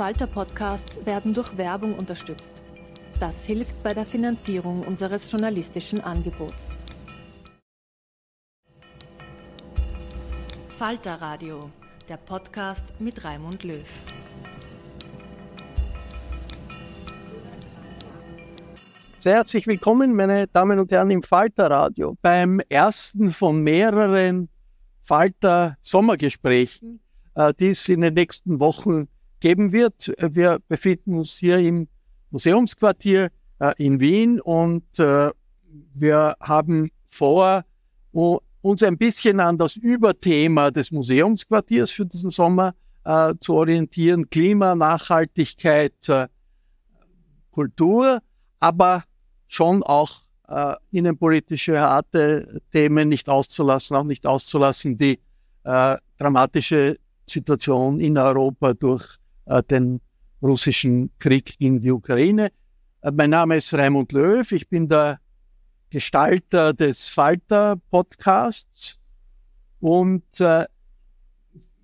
Falter Podcasts werden durch Werbung unterstützt. Das hilft bei der Finanzierung unseres journalistischen Angebots. Falter Radio, der Podcast mit Raimund Löw. Sehr herzlich willkommen, meine Damen und Herren, im Falter Radio. Beim ersten von mehreren Falter Sommergesprächen, äh, die es in den nächsten Wochen gibt geben wird. Äh, wir befinden uns hier im Museumsquartier äh, in Wien und äh, wir haben vor, uns ein bisschen an das Überthema des Museumsquartiers für diesen Sommer zu orientieren. Klima, Nachhaltigkeit, Kultur, aber schon auch innenpolitische harte Themen nicht auszulassen, auch nicht auszulassen die dramatische Situation in Europa durch äh, den russischen Krieg in die Ukraine. Äh, mein Name ist Raimund Löw, ich bin der Gestalter des Falter-Podcasts und äh,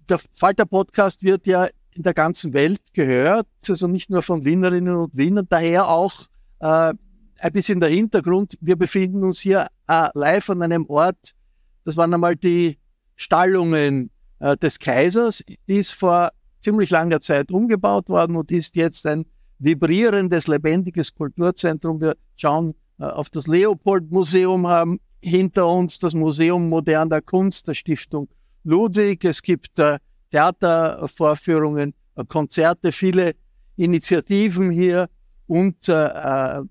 der Falter-Podcast wird ja in der ganzen Welt gehört, also nicht nur von Wienerinnen und Wienern, daher auch äh, ein bisschen der Hintergrund. Wir befinden uns hier äh, live an einem Ort, das waren einmal die Stallungen äh, des Kaisers, ist vor ziemlich langer Zeit umgebaut worden und ist jetzt ein vibrierendes, lebendiges Kulturzentrum. Wir schauen äh, auf das Leopold-Museum, haben ähm, hinter uns das Museum moderner Kunst der Stiftung Ludwig. Es gibt äh, Theatervorführungen, äh, Konzerte, viele Initiativen hier und äh, äh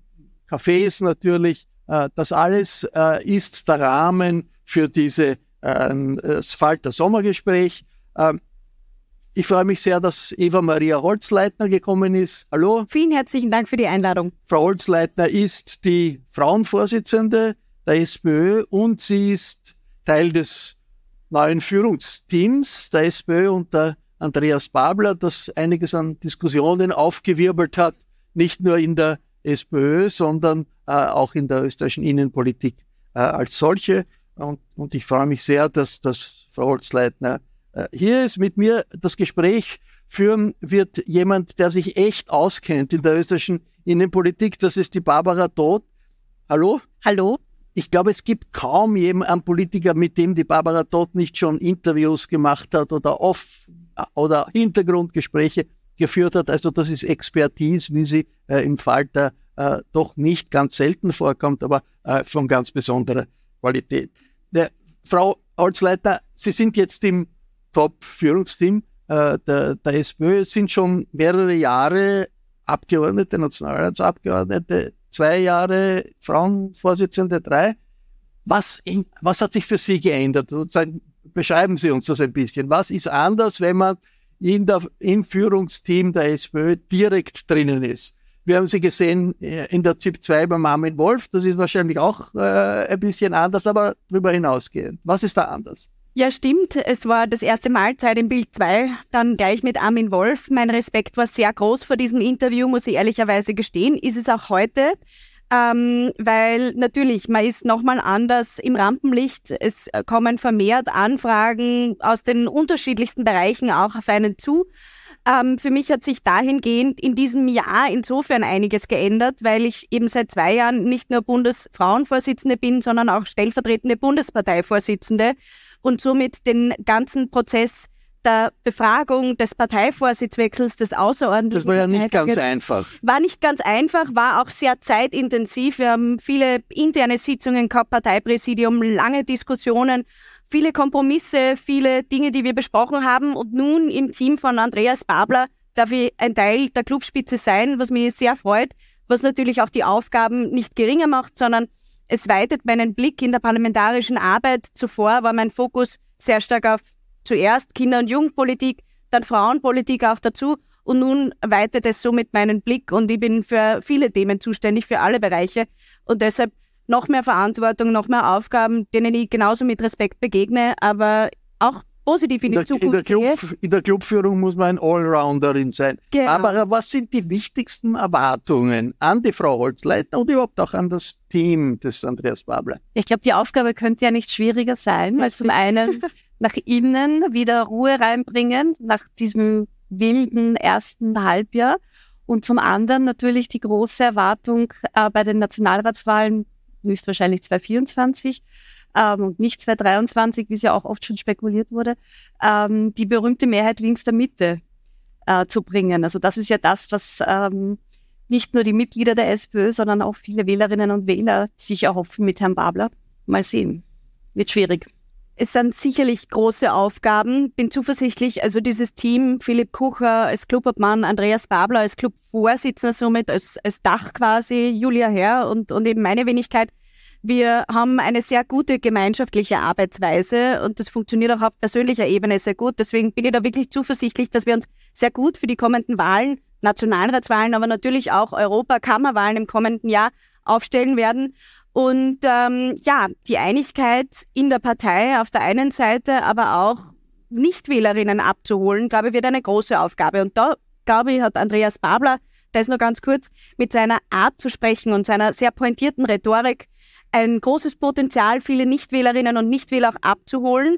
Cafés natürlich. Äh, das alles äh, ist der Rahmen für dieses Falter Sommergespräch. Ähm, ich freue mich sehr, dass Eva Maria Holzleitner gekommen ist. Hallo. Vielen herzlichen Dank für die Einladung. Frau Holzleitner ist die Frauenvorsitzende der SPÖ und sie ist Teil des neuen Führungsteams der SPÖ unter Andreas Babler, das einiges an Diskussionen aufgewirbelt hat, nicht nur in der SPÖ, sondern äh, auch in der österreichischen Innenpolitik äh, als solche. Und, und ich freue mich sehr, dass, dass Frau Holzleitner äh, hier ist mit mir das Gespräch führen wird jemand, der sich echt auskennt in der österreichischen Innenpolitik. Das ist die Barbara Todt. Hallo? Hallo. Ich glaube, es gibt kaum jemanden Politiker, mit dem die Barbara Todt nicht schon Interviews gemacht hat oder off äh, oder Hintergrundgespräche geführt hat. Also das ist Expertise, wie sie äh, im Falter äh, doch nicht ganz selten vorkommt, aber äh, von ganz besonderer Qualität. Der, Frau Holzleiter, Sie sind jetzt im Top-Führungsteam äh, der, der SPÖ sind schon mehrere Jahre Abgeordnete, Nationalratsabgeordnete, zwei Jahre Frauenvorsitzende, drei. Was, in, was hat sich für Sie geändert? Sozusagen beschreiben Sie uns das ein bisschen. Was ist anders, wenn man in der, im Führungsteam der SPÖ direkt drinnen ist? Wir haben sie gesehen äh, in der ZIP 2 bei Armin Wolf. Das ist wahrscheinlich auch äh, ein bisschen anders, aber darüber hinausgehend. Was ist da anders? Ja, stimmt. Es war das erste Mal Zeit im Bild 2, dann gleich mit Armin Wolf. Mein Respekt war sehr groß vor diesem Interview, muss ich ehrlicherweise gestehen. Ist es auch heute. Ähm, weil natürlich, man ist nochmal anders im Rampenlicht. Es äh, kommen vermehrt Anfragen aus den unterschiedlichsten Bereichen auch auf einen zu. Ähm, für mich hat sich dahingehend in diesem Jahr insofern einiges geändert, weil ich eben seit zwei Jahren nicht nur Bundesfrauenvorsitzende bin, sondern auch stellvertretende Bundesparteivorsitzende und somit den ganzen Prozess der Befragung des Parteivorsitzwechsels des Außerordentlichen. Das war ja nicht ganz einfach. War nicht ganz einfach, war auch sehr zeitintensiv. Wir haben viele interne Sitzungen gehabt, Parteipräsidium, lange Diskussionen, viele Kompromisse, viele Dinge, die wir besprochen haben. Und nun im Team von Andreas Babler darf ich ein Teil der Clubspitze sein, was mich sehr freut, was natürlich auch die Aufgaben nicht geringer macht, sondern es weitet meinen Blick in der parlamentarischen Arbeit. Zuvor war mein Fokus sehr stark auf zuerst Kinder- und Jugendpolitik, dann Frauenpolitik auch dazu. Und nun weitet es somit meinen Blick und ich bin für viele Themen zuständig, für alle Bereiche. Und deshalb noch mehr Verantwortung, noch mehr Aufgaben, denen ich genauso mit Respekt begegne, aber auch positiv in, in die der, Zukunft in der, Club, in der Clubführung muss man ein Allrounderin sein. Genau. Aber äh, was sind die wichtigsten Erwartungen an die Frau Holzleitner und überhaupt auch an das Team des Andreas Babler? Ich glaube, die Aufgabe könnte ja nicht schwieriger sein, weil zum einen nach innen wieder Ruhe reinbringen, nach diesem wilden ersten Halbjahr. Und zum anderen natürlich die große Erwartung äh, bei den Nationalratswahlen höchstwahrscheinlich 2024 ähm, und nicht 223, wie es ja auch oft schon spekuliert wurde, ähm, die berühmte Mehrheit links der Mitte äh, zu bringen. Also das ist ja das, was ähm, nicht nur die Mitglieder der SPÖ, sondern auch viele Wählerinnen und Wähler sich erhoffen mit Herrn Babler. Mal sehen. Wird schwierig. Es sind sicherlich große Aufgaben. Bin zuversichtlich, also dieses Team, Philipp Kucher als Clubobmann, Andreas Babler als Clubvorsitzender somit, als, als Dach quasi, Julia Herr und, und eben meine Wenigkeit, wir haben eine sehr gute gemeinschaftliche Arbeitsweise und das funktioniert auch auf persönlicher Ebene sehr gut. Deswegen bin ich da wirklich zuversichtlich, dass wir uns sehr gut für die kommenden Wahlen, Nationalratswahlen, aber natürlich auch Europakammerwahlen im kommenden Jahr aufstellen werden. Und ähm, ja, die Einigkeit in der Partei auf der einen Seite, aber auch Nichtwählerinnen abzuholen, glaube ich, wird eine große Aufgabe. Und da, glaube ich, hat Andreas Babler, da ist nur ganz kurz, mit seiner Art zu sprechen und seiner sehr pointierten Rhetorik ein großes Potenzial, viele Nichtwählerinnen und Nichtwähler auch abzuholen.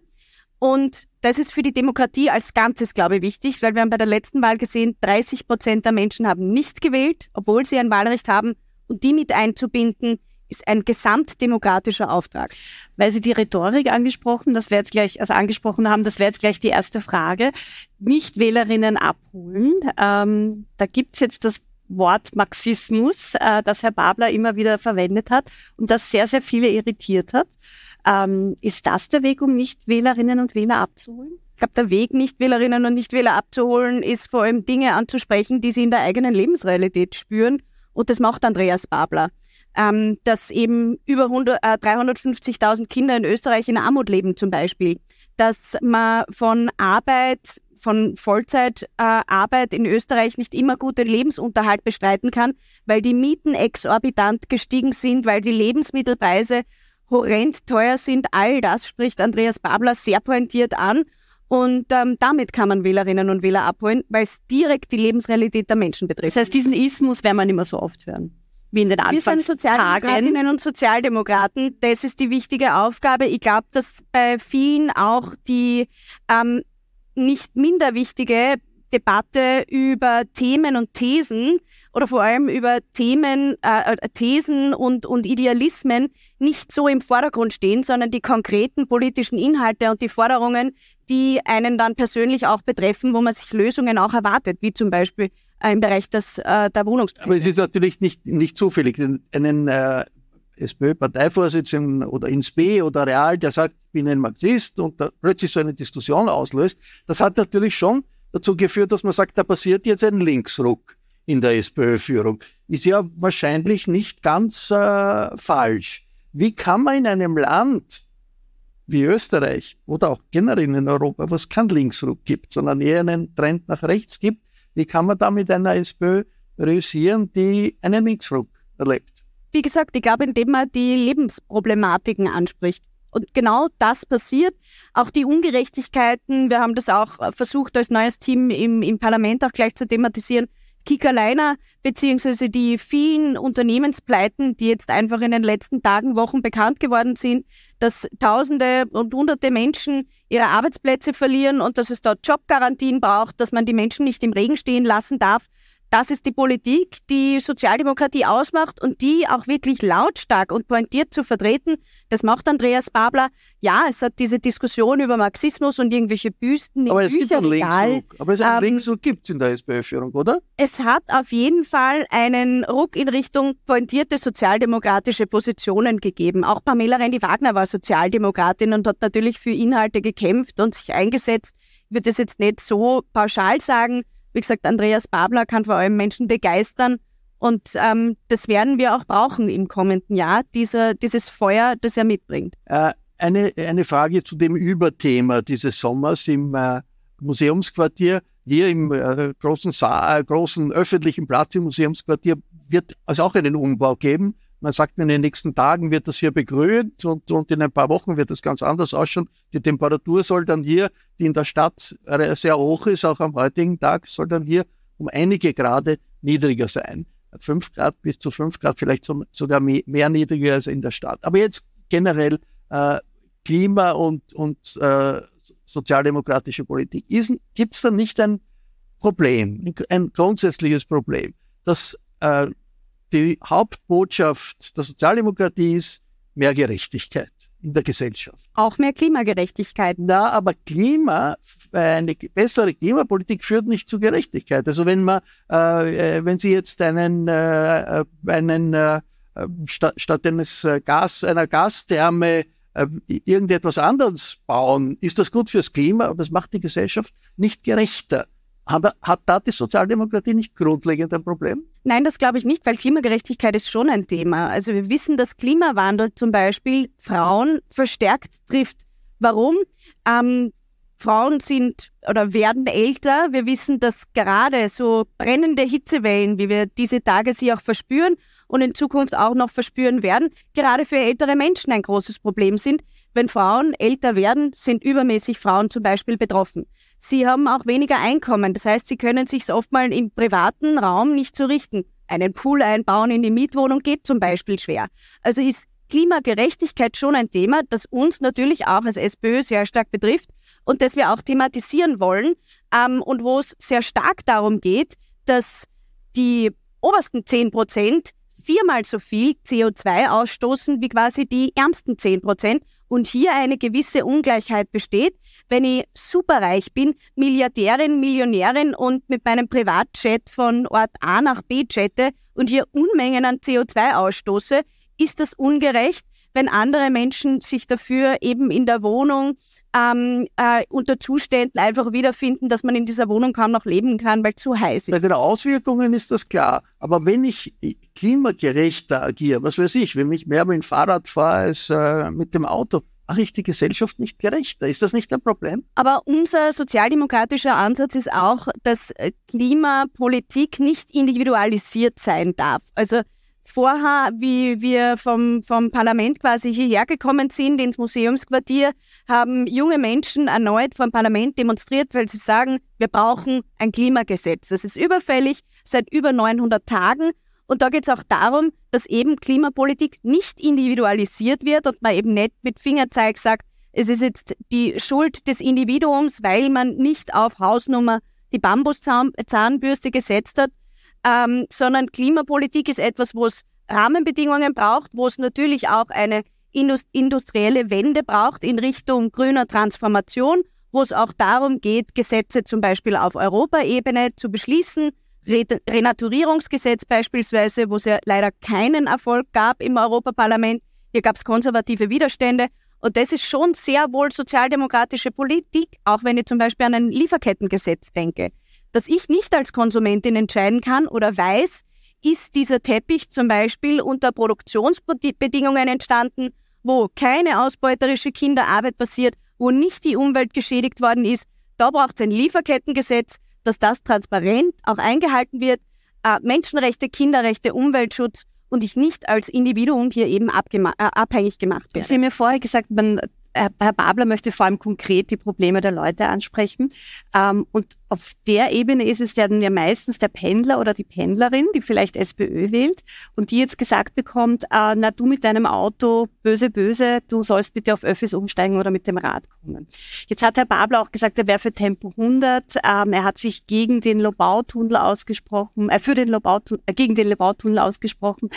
Und das ist für die Demokratie als Ganzes, glaube ich, wichtig, weil wir haben bei der letzten Wahl gesehen, 30 Prozent der Menschen haben nicht gewählt, obwohl sie ein Wahlrecht haben. Und die mit einzubinden, ist ein gesamtdemokratischer Auftrag. Weil Sie die Rhetorik angesprochen, das wäre jetzt gleich, also angesprochen haben, das wäre jetzt gleich die erste Frage. Nichtwählerinnen abholen. Ähm, da gibt's jetzt das Wort Marxismus, äh, das Herr Babler immer wieder verwendet hat und das sehr, sehr viele irritiert hat. Ähm, ist das der Weg, um Nichtwählerinnen und Wähler abzuholen? Ich glaube, der Weg, Nichtwählerinnen und Nichtwähler abzuholen, ist vor allem Dinge anzusprechen, die sie in der eigenen Lebensrealität spüren. Und das macht Andreas Babler. Ähm, dass eben über äh, 350.000 Kinder in Österreich in Armut leben zum Beispiel dass man von Arbeit, von Vollzeitarbeit äh, in Österreich nicht immer gut den Lebensunterhalt bestreiten kann, weil die Mieten exorbitant gestiegen sind, weil die Lebensmittelpreise horrend teuer sind. All das spricht Andreas Babler sehr pointiert an. Und ähm, damit kann man Wählerinnen und Wähler abholen, weil es direkt die Lebensrealität der Menschen betrifft. Das heißt, diesen Ismus werden wir nicht mehr so oft hören wie in den Anfangstagen. Wir sind Sozialdemokratinnen und Sozialdemokraten. Das ist die wichtige Aufgabe. Ich glaube, dass bei vielen auch die ähm, nicht minder wichtige Debatte über Themen und Thesen oder vor allem über Themen, äh, äh, Thesen und, und Idealismen nicht so im Vordergrund stehen, sondern die konkreten politischen Inhalte und die Forderungen, die einen dann persönlich auch betreffen, wo man sich Lösungen auch erwartet, wie zum Beispiel äh, im Bereich des, äh, der Wohnungspreise. Aber es ist natürlich nicht, nicht zufällig. Einen äh, SPÖ-Parteivorsitzenden oder ins B oder Real, der sagt, ich bin ein Marxist und da plötzlich so eine Diskussion auslöst, das hat natürlich schon dazu geführt, dass man sagt, da passiert jetzt ein Linksruck in der SPÖ-Führung. Ist ja wahrscheinlich nicht ganz äh, falsch. Wie kann man in einem Land wie Österreich oder auch generell in Europa, was keinen Linksruck gibt, sondern eher einen Trend nach rechts gibt, wie kann man da mit einer SPÖ reüssieren, die einen Linksruck erlebt? Wie gesagt, ich glaube, indem man die Lebensproblematiken anspricht. Und genau das passiert. Auch die Ungerechtigkeiten, wir haben das auch versucht, als neues Team im, im Parlament auch gleich zu thematisieren, Kika Liner beziehungsweise die vielen Unternehmenspleiten, die jetzt einfach in den letzten Tagen, Wochen bekannt geworden sind, dass Tausende und Hunderte Menschen ihre Arbeitsplätze verlieren und dass es dort Jobgarantien braucht, dass man die Menschen nicht im Regen stehen lassen darf das ist die Politik, die Sozialdemokratie ausmacht und die auch wirklich lautstark und pointiert zu vertreten. Das macht Andreas Babler. Ja, es hat diese Diskussion über Marxismus und irgendwelche Büsten. Aber es gibt einen Linksruck. Aber es einen ähm, Linksruck gibt es in der SPÖ-Führung, oder? Es hat auf jeden Fall einen Ruck in Richtung pointierte sozialdemokratische Positionen gegeben. Auch Pamela Rendi-Wagner war Sozialdemokratin und hat natürlich für Inhalte gekämpft und sich eingesetzt. Ich würde das jetzt nicht so pauschal sagen. Wie gesagt, Andreas Babler kann vor allem Menschen begeistern. Und ähm, das werden wir auch brauchen im kommenden Jahr, diese, dieses Feuer, das er mitbringt. Äh, eine, eine Frage zu dem Überthema dieses Sommers im äh, Museumsquartier. Hier im äh, großen, Sa großen öffentlichen Platz im Museumsquartier wird es also auch einen Umbau geben. Man sagt, mir, in den nächsten Tagen wird das hier begrünt und, und in ein paar Wochen wird das ganz anders ausschauen. Die Temperatur soll dann hier, die in der Stadt äh, sehr hoch ist, auch am heutigen Tag, soll dann hier um einige Grade niedriger sein. Fünf Grad bis zu fünf Grad, vielleicht sogar mehr, mehr niedriger als in der Stadt. Aber jetzt generell äh, Klima und, und äh, sozialdemokratische Politik. Gibt es da nicht ein Problem, ein grundsätzliches Problem, dass äh, die Hauptbotschaft der Sozialdemokratie ist mehr Gerechtigkeit in der Gesellschaft. Auch mehr Klimagerechtigkeit. Na, aber Klima, eine bessere Klimapolitik führt nicht zu Gerechtigkeit. Also wenn man, äh, äh wenn Sie jetzt einen, äh, äh einen äh, statt, statt eines äh, Gas, einer Gastherme irgendetwas anderes bauen, ist das gut fürs Klima, aber das macht die Gesellschaft nicht gerechter. Hat, hat da die Sozialdemokratie nicht grundlegend ein Problem? Nein, das glaube ich nicht, weil Klimagerechtigkeit ist schon ein Thema. Also wir wissen, dass Klimawandel zum Beispiel Frauen verstärkt trifft. Warum? Ähm, Frauen sind oder werden älter. Wir wissen, dass gerade so brennende Hitzewellen, wie wir diese Tage sie auch verspüren und in Zukunft auch noch verspüren werden, gerade für ältere Menschen ein großes Problem sind, wenn Frauen älter werden, sind übermäßig Frauen zum Beispiel betroffen. Sie haben auch weniger Einkommen. Das heißt, sie können sich oftmals im privaten Raum nicht so richten. Einen Pool einbauen in die Mietwohnung geht zum Beispiel schwer. Also ist Klimagerechtigkeit schon ein Thema, das uns natürlich auch als SPÖ sehr stark betrifft und das wir auch thematisieren wollen ähm, und wo es sehr stark darum geht, dass die obersten 10 Prozent viermal so viel CO2 ausstoßen wie quasi die ärmsten 10 Prozent und hier eine gewisse Ungleichheit besteht, wenn ich superreich bin, Milliardärin, Millionärin und mit meinem Privatjet von Ort A nach B chatte und hier Unmengen an CO2 ausstoße, ist das ungerecht, wenn andere Menschen sich dafür eben in der Wohnung ähm, äh, unter Zuständen einfach wiederfinden, dass man in dieser Wohnung kaum noch leben kann, weil zu heiß ist. Bei den Auswirkungen ist das klar. Aber wenn ich äh, klimagerechter agiere, was weiß ich, wenn ich mehr mit dem Fahrrad fahre als äh, mit dem Auto, mache ich die Gesellschaft nicht gerechter. Ist das nicht ein Problem? Aber unser sozialdemokratischer Ansatz ist auch, dass äh, Klimapolitik nicht individualisiert sein darf. Also vorher, wie wir vom, vom Parlament quasi hierher gekommen sind, ins Museumsquartier, haben junge Menschen erneut vom Parlament demonstriert, weil sie sagen, wir brauchen ein Klimagesetz. Das ist überfällig seit über 900 Tagen. Und da geht es auch darum, dass eben Klimapolitik nicht individualisiert wird und man eben nicht mit Fingerzeig sagt, es ist jetzt die Schuld des Individuums, weil man nicht auf Hausnummer die Bambuszahnbürste gesetzt hat, ähm, sondern Klimapolitik ist etwas, wo es Rahmenbedingungen braucht, wo es natürlich auch eine industrielle Wende braucht in Richtung grüner Transformation, wo es auch darum geht, Gesetze zum Beispiel auf Europaebene zu beschließen. Renaturierungsgesetz beispielsweise, wo es ja leider keinen Erfolg gab im Europaparlament. Hier gab es konservative Widerstände. Und das ist schon sehr wohl sozialdemokratische Politik, auch wenn ich zum Beispiel an ein Lieferkettengesetz denke dass ich nicht als Konsumentin entscheiden kann oder weiß, ist dieser Teppich zum Beispiel unter Produktionsbedingungen entstanden, wo keine ausbeuterische Kinderarbeit passiert, wo nicht die Umwelt geschädigt worden ist. Da braucht es ein Lieferkettengesetz, dass das transparent auch eingehalten wird. Äh, Menschenrechte, Kinderrechte, Umweltschutz und ich nicht als Individuum hier eben äh, abhängig gemacht werde. Sie haben mir vorher gesagt, man Herr Babler möchte vor allem konkret die Probleme der Leute ansprechen. Ähm, und auf der Ebene ist es dann ja meistens der Pendler oder die Pendlerin, die vielleicht SPÖ wählt und die jetzt gesagt bekommt, äh, na du mit deinem Auto, böse, böse, du sollst bitte auf Öffis umsteigen oder mit dem Rad kommen. Jetzt hat Herr Babler auch gesagt, er wäre für Tempo 100. Ähm, er hat sich gegen den Lobautunnel ausgesprochen, äh, für den Lobautunnel, äh, gegen den Lobautunnel ausgesprochen.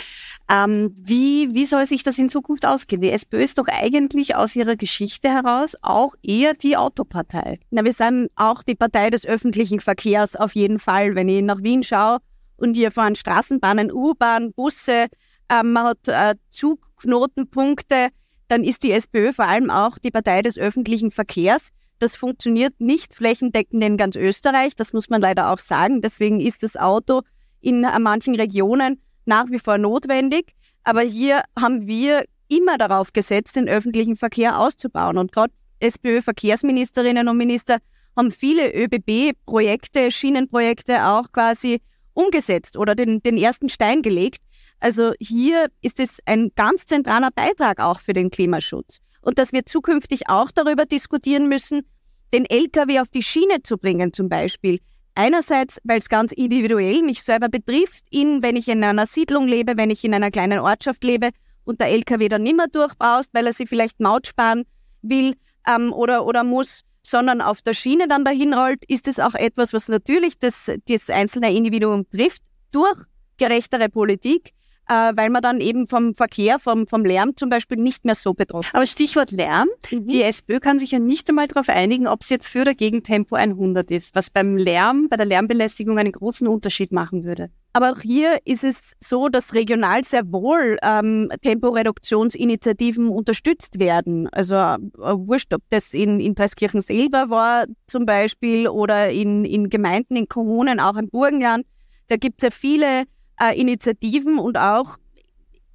Ähm, wie, wie soll sich das in Zukunft ausgehen? Die SPÖ ist doch eigentlich aus ihrer Geschichte heraus auch eher die Autopartei. Na, wir sind auch die Partei des öffentlichen Verkehrs auf jeden Fall. Wenn ich nach Wien schaue und hier fahren Straßenbahnen, U-Bahn, Busse, äh, man hat äh, Zugknotenpunkte, dann ist die SPÖ vor allem auch die Partei des öffentlichen Verkehrs. Das funktioniert nicht flächendeckend in ganz Österreich, das muss man leider auch sagen. Deswegen ist das Auto in äh, manchen Regionen nach wie vor notwendig. Aber hier haben wir immer darauf gesetzt, den öffentlichen Verkehr auszubauen. Und gerade SPÖ-Verkehrsministerinnen und Minister haben viele ÖBB-Projekte, Schienenprojekte auch quasi umgesetzt oder den, den ersten Stein gelegt. Also hier ist es ein ganz zentraler Beitrag auch für den Klimaschutz. Und dass wir zukünftig auch darüber diskutieren müssen, den Lkw auf die Schiene zu bringen zum Beispiel. Einerseits, weil es ganz individuell mich selber betrifft, ihn, wenn ich in einer Siedlung lebe, wenn ich in einer kleinen Ortschaft lebe und der LKW dann nimmer durchbaust, weil er sich vielleicht Maut sparen will ähm, oder, oder muss, sondern auf der Schiene dann dahin rollt, ist es auch etwas, was natürlich das, das einzelne Individuum trifft durch gerechtere Politik, äh, weil man dann eben vom Verkehr, vom, vom Lärm zum Beispiel nicht mehr so betroffen ist. Aber Stichwort Lärm, mhm. die SPÖ kann sich ja nicht einmal darauf einigen, ob es jetzt für oder gegen Tempo 100 ist, was beim Lärm, bei der Lärmbelästigung einen großen Unterschied machen würde. Aber auch hier ist es so, dass regional sehr wohl ähm, Temporeduktionsinitiativen unterstützt werden. Also äh, wurscht, ob das in, in Dreiskirchen-Selber war zum Beispiel oder in, in Gemeinden, in Kommunen, auch im Burgenland. Da gibt es ja viele äh, Initiativen und auch,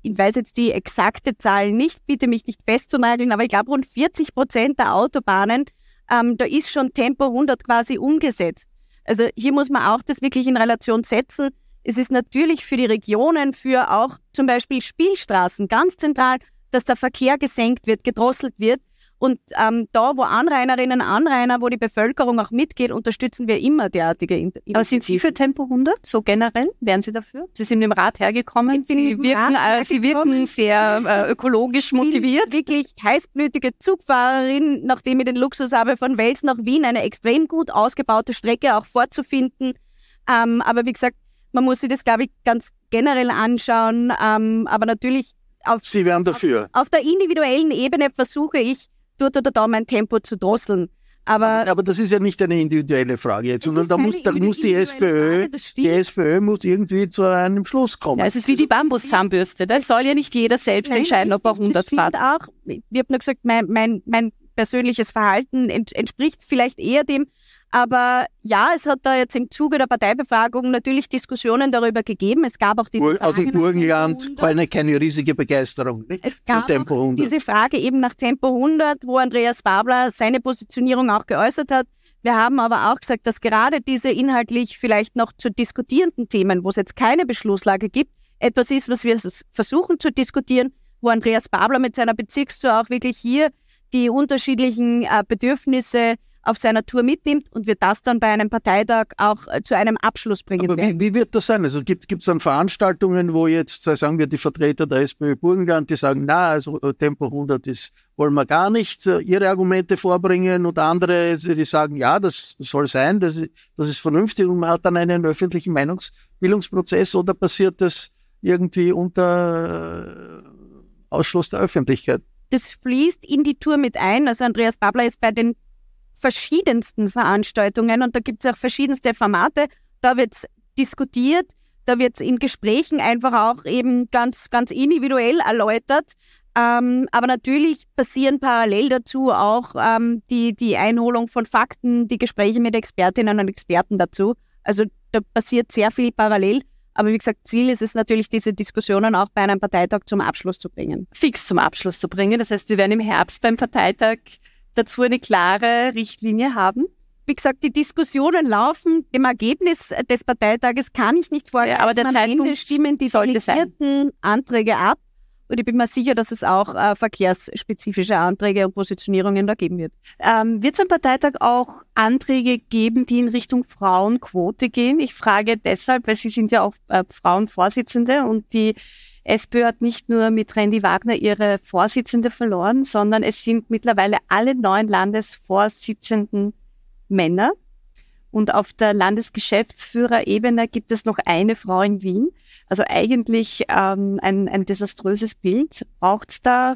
ich weiß jetzt die exakte Zahl nicht, bitte mich nicht festzunageln, aber ich glaube rund 40 Prozent der Autobahnen, ähm, da ist schon Tempo 100 quasi umgesetzt. Also hier muss man auch das wirklich in Relation setzen. Es ist natürlich für die Regionen, für auch zum Beispiel Spielstraßen ganz zentral, dass der Verkehr gesenkt wird, gedrosselt wird. Und ähm, da, wo Anrainerinnen, Anrainer, wo die Bevölkerung auch mitgeht, unterstützen wir immer derartige Initiativen. Aber sind Sie für Tempo 100 so generell? Wären Sie dafür? Sie sind im Rat hergekommen. Sie wirken, äh, Sie wirken sehr äh, ökologisch motiviert. Ich bin wirklich heißblütige Zugfahrerin, nachdem ich den Luxus habe, von Wels nach Wien eine extrem gut ausgebaute Strecke auch vorzufinden. Ähm, aber wie gesagt, man muss sich das, glaube ich, ganz generell anschauen. Ähm, aber natürlich auf, Sie wären dafür. Auf, auf der individuellen Ebene versuche ich, dort oder da mein Tempo zu drosseln. Aber, aber das ist ja nicht eine individuelle Frage jetzt, sondern da muss, da muss die SPÖ, Frage, die SPÖ muss irgendwie zu einem Schluss kommen. Ja, es ist wie also die Bambuszahnbürste. Da soll ja nicht jeder selbst Nein, entscheiden, ob er 100 fährt. Auch, ich habe nur gesagt, mein, mein, mein persönliches Verhalten entspricht vielleicht eher dem, aber ja, es hat da jetzt im Zuge der Parteibefragung natürlich Diskussionen darüber gegeben. Es gab auch diese also Frage. Aus dem Burgenland war eine, keine riesige Begeisterung. Nicht? Es gab diese Frage eben nach Tempo 100, wo Andreas Babler seine Positionierung auch geäußert hat. Wir haben aber auch gesagt, dass gerade diese inhaltlich vielleicht noch zu diskutierenden Themen, wo es jetzt keine Beschlusslage gibt, etwas ist, was wir versuchen zu diskutieren, wo Andreas Babler mit seiner Bezirkstour auch wirklich hier die unterschiedlichen äh, Bedürfnisse auf seiner Tour mitnimmt und wir das dann bei einem Parteitag auch äh, zu einem Abschluss bringen Aber werden. Wie, wie wird das sein? Also gibt es dann Veranstaltungen, wo jetzt, äh, sagen wir, die Vertreter der SPÖ Burgenland, die sagen, na, also äh, Tempo 100 ist, wollen wir gar nicht, ihre Argumente vorbringen und andere, die sagen, ja, das soll sein, das, das ist vernünftig und man hat dann einen öffentlichen Meinungsbildungsprozess oder passiert das irgendwie unter Ausschluss der Öffentlichkeit? Das fließt in die Tour mit ein. Also Andreas Babler ist bei den verschiedensten Veranstaltungen und da gibt es auch verschiedenste Formate. Da wird es diskutiert, da wird es in Gesprächen einfach auch eben ganz, ganz individuell erläutert. Ähm, aber natürlich passieren parallel dazu auch ähm, die, die Einholung von Fakten, die Gespräche mit Expertinnen und Experten dazu. Also da passiert sehr viel parallel. Aber wie gesagt, Ziel ist es natürlich, diese Diskussionen auch bei einem Parteitag zum Abschluss zu bringen. Fix zum Abschluss zu bringen. Das heißt, wir werden im Herbst beim Parteitag dazu eine klare Richtlinie haben? Wie gesagt, die Diskussionen laufen. Dem Ergebnis des Parteitages kann ich nicht vorgreifen. Ja, aber der Am Zeitpunkt Ende stimmen die delegierten Anträge ab. Und ich bin mir sicher, dass es auch äh, verkehrsspezifische Anträge und Positionierungen da geben wird. Ähm, wird es am Parteitag auch Anträge geben, die in Richtung Frauenquote gehen? Ich frage deshalb, weil Sie sind ja auch äh, Frauenvorsitzende und die SPÖ hat nicht nur mit Randy Wagner ihre Vorsitzende verloren, sondern es sind mittlerweile alle neun Landesvorsitzenden Männer. Und auf der Landesgeschäftsführerebene gibt es noch eine Frau in Wien. Also eigentlich ähm, ein, ein desaströses Bild. Braucht es da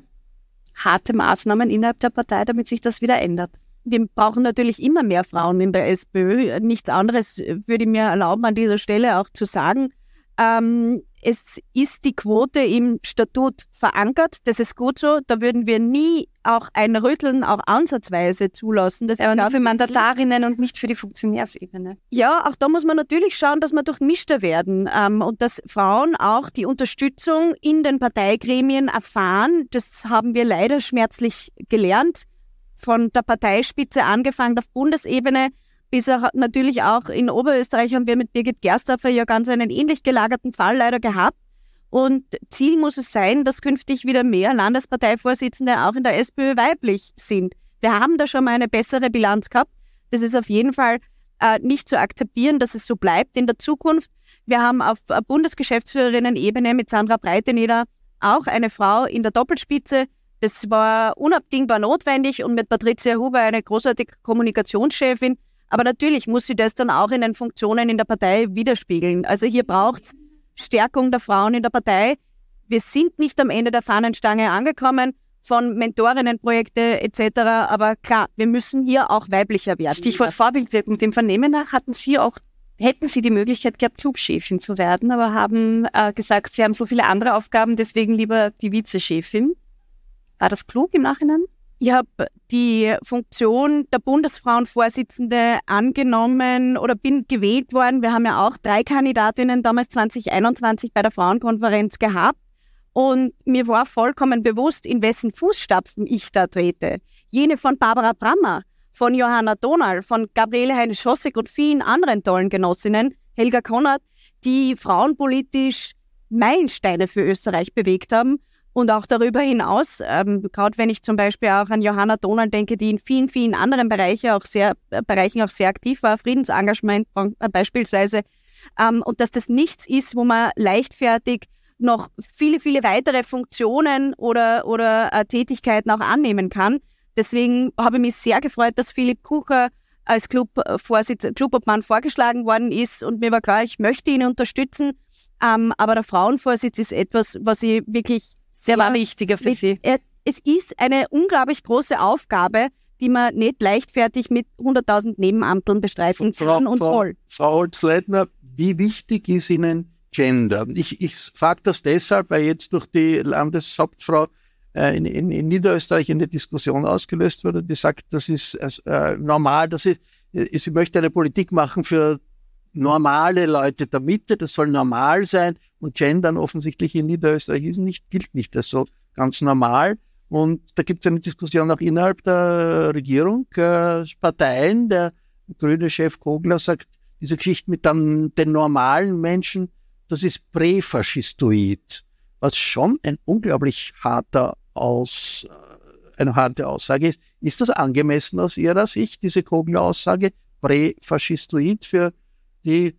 harte Maßnahmen innerhalb der Partei, damit sich das wieder ändert? wir brauchen natürlich immer mehr Frauen in der SPÖ. Nichts anderes äh, würde ich mir erlauben, an dieser Stelle auch zu sagen. Ähm, es ist die Quote im Statut verankert, das ist gut so, da würden wir nie auch ein Rütteln auch ansatzweise zulassen. Das ja, ist nur für Mandatarinnen und nicht für die Funktionärsebene. Ja, auch da muss man natürlich schauen, dass wir durchmischter werden ähm, und dass Frauen auch die Unterstützung in den Parteigremien erfahren. Das haben wir leider schmerzlich gelernt, von der Parteispitze angefangen auf Bundesebene bis Bisher natürlich auch in Oberösterreich haben wir mit Birgit Gerstaffer ja ganz einen ähnlich gelagerten Fall leider gehabt. Und Ziel muss es sein, dass künftig wieder mehr Landesparteivorsitzende auch in der SPÖ weiblich sind. Wir haben da schon mal eine bessere Bilanz gehabt. Das ist auf jeden Fall äh, nicht zu akzeptieren, dass es so bleibt in der Zukunft. Wir haben auf äh, Bundesgeschäftsführerinnen-Ebene mit Sandra Breiteneder auch eine Frau in der Doppelspitze. Das war unabdingbar notwendig und mit Patricia Huber eine großartige Kommunikationschefin. Aber natürlich muss sie das dann auch in den Funktionen in der Partei widerspiegeln. Also hier braucht es Stärkung der Frauen in der Partei. Wir sind nicht am Ende der Fahnenstange angekommen von Mentorinnenprojekte etc. Aber klar, wir müssen hier auch weiblicher werden. Stichwort Vorbildwirkung. Dem Vernehmen nach hatten Sie auch hätten Sie die Möglichkeit gehabt, Clubchefin zu werden, aber haben äh, gesagt, Sie haben so viele andere Aufgaben, deswegen lieber die Vizechefin. War das klug im Nachhinein? Ich habe die Funktion der Bundesfrauenvorsitzende angenommen oder bin gewählt worden. Wir haben ja auch drei Kandidatinnen damals 2021 bei der Frauenkonferenz gehabt. Und mir war vollkommen bewusst, in wessen Fußstapfen ich da trete. Jene von Barbara Brammer, von Johanna Donal, von Gabriele Heine-Schossig und vielen anderen tollen Genossinnen, Helga Konrad, die frauenpolitisch Meilensteine für Österreich bewegt haben und auch darüber hinaus, ähm, gerade wenn ich zum Beispiel auch an Johanna Donald denke, die in vielen, vielen anderen Bereichen auch sehr, äh, Bereichen auch sehr aktiv war, Friedensengagement äh, beispielsweise, ähm, und dass das nichts ist, wo man leichtfertig noch viele, viele weitere Funktionen oder, oder äh, Tätigkeiten auch annehmen kann. Deswegen habe ich mich sehr gefreut, dass Philipp Kucher als äh, Clubobmann vorgeschlagen worden ist und mir war klar, ich möchte ihn unterstützen. Ähm, aber der Frauenvorsitz ist etwas, was ich wirklich sehr war wichtiger für mit, Sie. Äh, es ist eine unglaublich große Aufgabe, die man nicht leichtfertig mit 100.000 Nebenamteln bestreiten Frau, kann und Frau, soll. Frau Holzleitner, wie wichtig ist Ihnen Gender? Ich, ich frage das deshalb, weil jetzt durch die Landeshauptfrau äh, in, in, in, Niederösterreich eine Diskussion ausgelöst wurde, die sagt, das ist äh, normal, das ist, ich, äh, ich möchte eine Politik machen für normale Leute der Mitte, das soll normal sein und Gendern offensichtlich in Niederösterreich ist nicht, gilt nicht als so ganz normal. Und da gibt es eine Diskussion auch innerhalb der Regierung, äh, Parteien. Der grüne Chef Kogler sagt, diese Geschichte mit dann den normalen Menschen, das ist präfaschistoid, was schon ein unglaublich harter Aus, äh, eine harte Aussage ist. Ist das angemessen aus Ihrer Sicht, diese Kogler-Aussage, präfaschistoid für die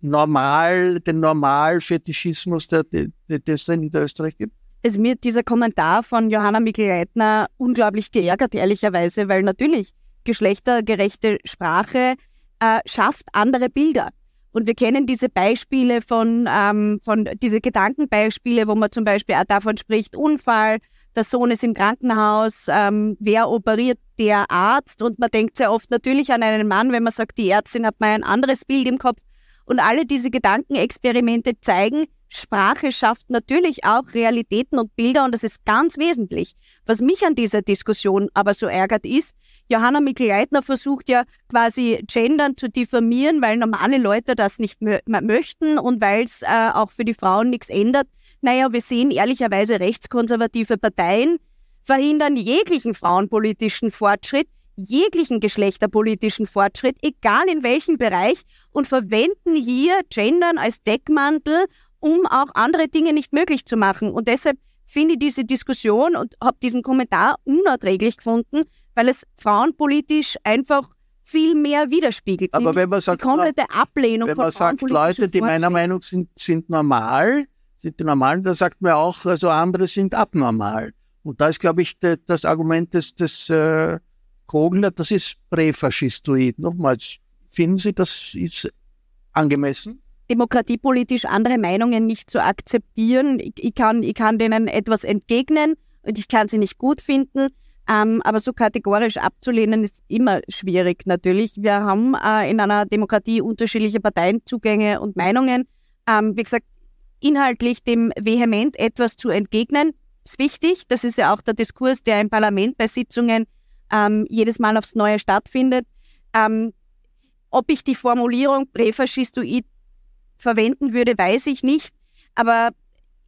normal, den Normalfetischismus, den es in Österreich gibt? Also mir dieser Kommentar von Johanna Mikl-Leitner unglaublich geärgert, ehrlicherweise, weil natürlich geschlechtergerechte Sprache äh, schafft andere Bilder. Und wir kennen diese Beispiele von, ähm, von diese Gedankenbeispiele, wo man zum Beispiel auch davon spricht, Unfall, der Sohn ist im Krankenhaus, ähm, wer operiert der Arzt? Und man denkt sehr oft natürlich an einen Mann, wenn man sagt, die Ärztin hat mal ein anderes Bild im Kopf. Und alle diese Gedankenexperimente zeigen, Sprache schafft natürlich auch Realitäten und Bilder und das ist ganz wesentlich. Was mich an dieser Diskussion aber so ärgert ist, Johanna Mikl-Leitner versucht ja quasi Gendern zu diffamieren, weil normale Leute das nicht möchten und weil es äh, auch für die Frauen nichts ändert. Naja, wir sehen ehrlicherweise rechtskonservative Parteien verhindern jeglichen frauenpolitischen Fortschritt, jeglichen geschlechterpolitischen Fortschritt, egal in welchem Bereich, und verwenden hier Gendern als Deckmantel, um auch andere Dinge nicht möglich zu machen. Und deshalb finde ich diese Diskussion und habe diesen Kommentar unerträglich gefunden, weil es frauenpolitisch einfach viel mehr widerspiegelt. Aber wenn man sagt, die komplette Ablehnung wenn man sagt, Leute, die meiner Meinung sind, sind normal, die, Normalen, da sagt man auch, also andere sind abnormal. Und da ist, glaube ich, de, das Argument des, des äh, Kogler, das ist präfaschistoid. Nochmals, finden Sie, das ist angemessen? Demokratiepolitisch andere Meinungen nicht zu akzeptieren. Ich, ich kann, ich kann denen etwas entgegnen und ich kann sie nicht gut finden. Ähm, aber so kategorisch abzulehnen ist immer schwierig natürlich. Wir haben äh, in einer Demokratie unterschiedliche Parteienzugänge und Meinungen. Ähm, wie gesagt, inhaltlich dem vehement etwas zu entgegnen, ist wichtig. Das ist ja auch der Diskurs, der im Parlament bei Sitzungen ähm, jedes Mal aufs Neue stattfindet. Ähm, ob ich die Formulierung präfaschistoid verwenden würde, weiß ich nicht. Aber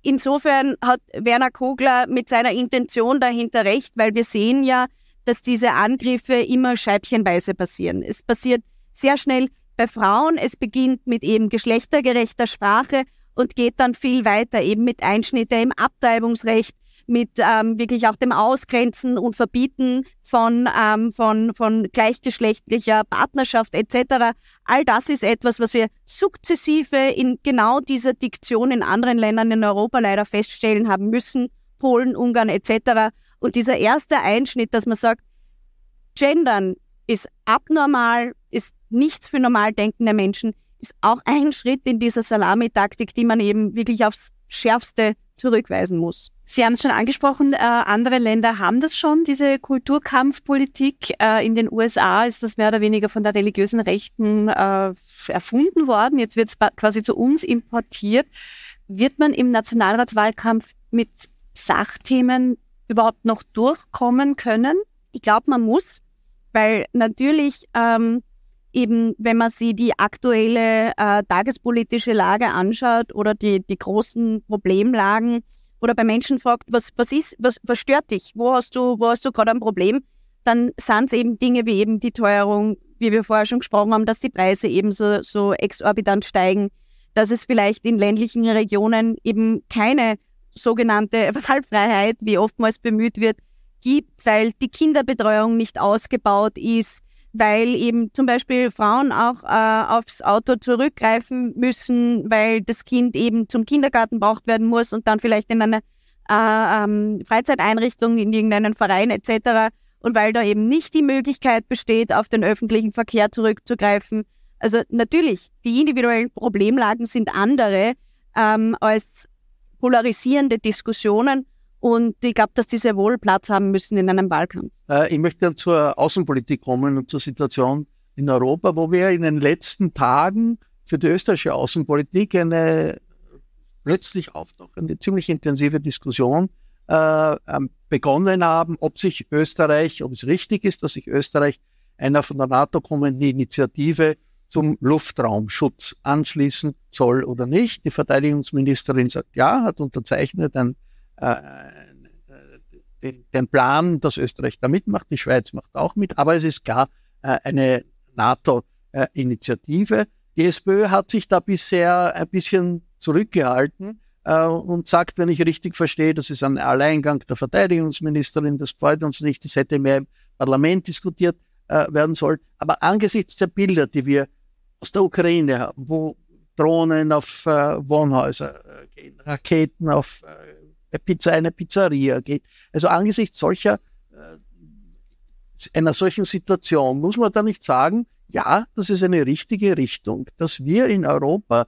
insofern hat Werner Kogler mit seiner Intention dahinter recht, weil wir sehen ja, dass diese Angriffe immer scheibchenweise passieren. Es passiert sehr schnell bei Frauen, es beginnt mit eben geschlechtergerechter Sprache und geht dann viel weiter eben mit Einschnitte im Abtreibungsrecht, mit ähm, wirklich auch dem Ausgrenzen und Verbieten von, ähm, von, von gleichgeschlechtlicher Partnerschaft etc. All das ist etwas, was wir sukzessive in genau dieser Diktion in anderen Ländern in Europa leider feststellen haben müssen, Polen, Ungarn etc. Und dieser erste Einschnitt, dass man sagt, Gendern ist abnormal, ist nichts für normal denkende Menschen, ist auch ein Schritt in dieser Salamitaktik, die man eben wirklich aufs Schärfste zurückweisen muss. Sie haben es schon angesprochen, äh, andere Länder haben das schon, diese Kulturkampfpolitik. Äh, in den USA ist das mehr oder weniger von der religiösen Rechten äh, erfunden worden. Jetzt wird es quasi zu uns importiert. Wird man im Nationalratswahlkampf mit Sachthemen überhaupt noch durchkommen können? Ich glaube, man muss, weil natürlich ähm, eben, wenn man sich die aktuelle äh, tagespolitische Lage anschaut oder die, die großen Problemlagen oder bei Menschen fragt, was, was ist, was, was stört dich? Wo hast du, wo hast du gerade ein Problem? Dann sind es eben Dinge wie eben die Teuerung, wie wir vorher schon gesprochen haben, dass die Preise eben so, so exorbitant steigen, dass es vielleicht in ländlichen Regionen eben keine sogenannte Wahlfreiheit, wie oftmals bemüht wird, gibt, weil die Kinderbetreuung nicht ausgebaut ist, weil eben zum Beispiel Frauen auch äh, aufs Auto zurückgreifen müssen, weil das Kind eben zum Kindergarten braucht werden muss und dann vielleicht in eine äh, ähm, Freizeiteinrichtung, in irgendeinen Verein etc. Und weil da eben nicht die Möglichkeit besteht, auf den öffentlichen Verkehr zurückzugreifen. Also natürlich, die individuellen Problemlagen sind andere ähm, als polarisierende Diskussionen. Und ich glaube, dass die sehr wohl Platz haben müssen in einem Wahlkampf. Äh, ich möchte dann zur Außenpolitik kommen und zur Situation in Europa, wo wir in den letzten Tagen für die österreichische Außenpolitik eine plötzlich auftauchende, ziemlich intensive Diskussion äh, ähm, begonnen haben, ob sich Österreich, ob es richtig ist, dass sich Österreich einer von der NATO kommenden Initiative zum Luftraumschutz anschließen soll oder nicht. Die Verteidigungsministerin sagt ja, hat unterzeichnet ein äh, den, Plan, dass Österreich da mitmacht. Die Schweiz macht auch mit, aber es ist klar äh, eine NATO-Initiative. die SPÖ hat sich da bisher ein bisschen zurückgehalten äh, und sagt, wenn ich richtig verstehe, das ist ein Alleingang der Verteidigungsministerin, das freut uns nicht, das hätte mehr im Parlament diskutiert werden sollen. Aber angesichts der Bilder, die wir aus der Ukraine haben, wo Drohnen auf Wohnhäuser gehen, Raketen auf Pizza eine Pizzeria geht. Also angesichts solcher, äh, einer solchen Situation muss man da nicht sagen, ja, das ist eine richtige Richtung, dass wir in Europa